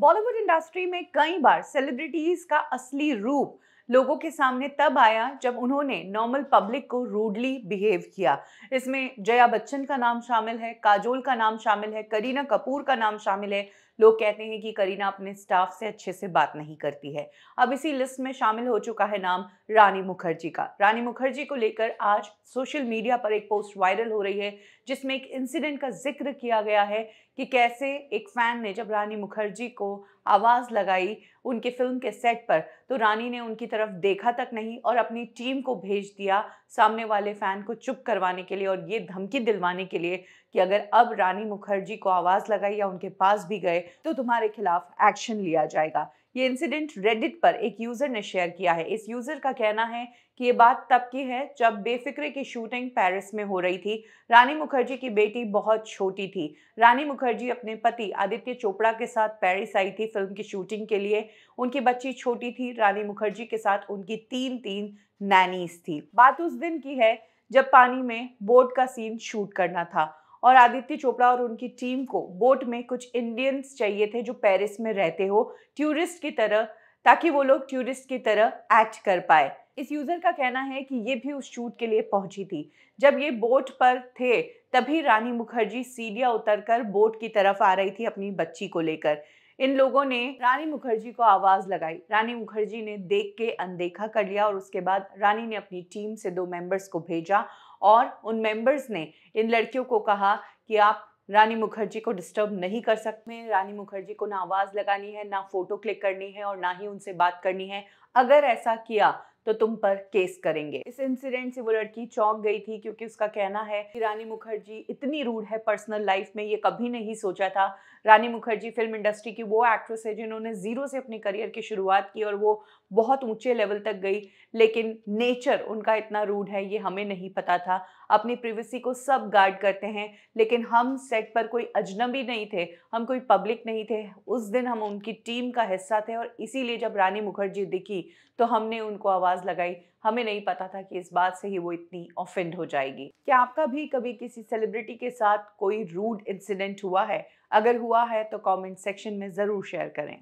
Bollywood industry में कई बार celebrities का असली रूप लोगों के सामने तब आया जब उन्होंने नॉर्मल पब्लिक को रूडली बिहेव किया इसमें जया बच्चन का नाम शामिल है काजोल का नाम शामिल है करीना कपूर का नाम शामिल है लोग कहते हैं कि करीना अपने स्टाफ से अच्छे से बात नहीं करती है अब इसी लिस्ट में शामिल हो चुका है नाम रानी मुखर्जी का रानी मुखर्जी को लेकर आज सोशल मीडिया पर एक पोस्ट वायरल हो रही है जिसमें एक इंसिडेंट का जिक्र किया गया है कि कैसे एक फ़ैन ने जब रानी मुखर्जी को आवाज़ लगाई उनके फिल्म के सेट पर तो रानी ने उनकी तरफ देखा तक नहीं और अपनी टीम को भेज दिया सामने वाले फ़ैन को चुप करवाने के लिए और ये धमकी दिलवाने के लिए कि अगर अब रानी मुखर्जी को आवाज़ लगाई या उनके पास भी गए तो तुम्हारे खिलाफ एक्शन लिया जाएगा ये इंसिडेंट रेडिट पर एक यूज़र ने शेयर किया है इस यूज़र का कहना है कि ये बात तब की है जब बेफिक्रे की शूटिंग पेरिस में हो रही थी रानी मुखर्जी की बेटी बहुत छोटी थी रानी मुखर्जी अपने पति आदित्य चोपड़ा के साथ पेरिस आई थी फिल्म की शूटिंग के लिए उनकी बच्ची छोटी थी रानी मुखर्जी के साथ उनकी तीन तीन नैनीस थी बात उस दिन की है जब पानी में बोट का सीन शूट करना था और आदित्य चोपड़ा और उनकी टीम को बोट में कुछ इंडियंस चाहिए थे जो पेरिस में रहते हो टूरिस्ट की तरह ताकि वो लोग टूरिस्ट की तरह एक्ट कर पाए इस यूज़र का कहना है कि ये भी उस शूट के लिए पहुंची थी जब ये बोट पर थे तभी रानी मुखर्जी सीढ़िया उतरकर बोट की तरफ आ रही थी अपनी बच्ची को लेकर इन लोगों ने रानी मुखर्जी को आवाज लगाई रानी मुखर्जी ने देख के अनदेखा कर लिया और उसके बाद रानी ने अपनी टीम से दो मेंबर्स को भेजा और उन मेंबर्स ने इन लड़कियों को कहा कि आप रानी मुखर्जी को डिस्टर्ब नहीं कर सकते रानी मुखर्जी को ना आवाज़ लगानी है ना फ़ोटो क्लिक करनी है और ना ही उनसे बात करनी है अगर ऐसा किया तो तुम पर केस करेंगे इस इंसिडेंट से वो लड़की चौंक गई थी क्योंकि उसका कहना है कि रानी मुखर्जी इतनी रूढ़ है पर्सनल लाइफ में ये कभी नहीं सोचा था रानी मुखर्जी फिल्म इंडस्ट्री की वो एक्ट्रेस है जिन्होंने ज़ीरो से अपने करियर की शुरुआत की और वो बहुत ऊंचे लेवल तक गई लेकिन नेचर उनका इतना रूड है ये हमें नहीं पता था अपनी प्रिवेसी को सब गार्ड करते हैं लेकिन हम सेट पर कोई अजनबी नहीं थे हम कोई पब्लिक नहीं थे उस दिन हम उनकी टीम का हिस्सा थे और इसीलिए जब रानी मुखर्जी दिखी तो हमने उनको आवाज़ आवाज़ लगाई हमें नहीं पता था कि इस बात से ही वो इतनी ऑफेंड हो जाएगी क्या आपका भी कभी किसी सेलिब्रिटी के साथ कोई रूड इंसिडेंट हुआ है अगर हुआ है तो कमेंट सेक्शन में ज़रूर शेयर करें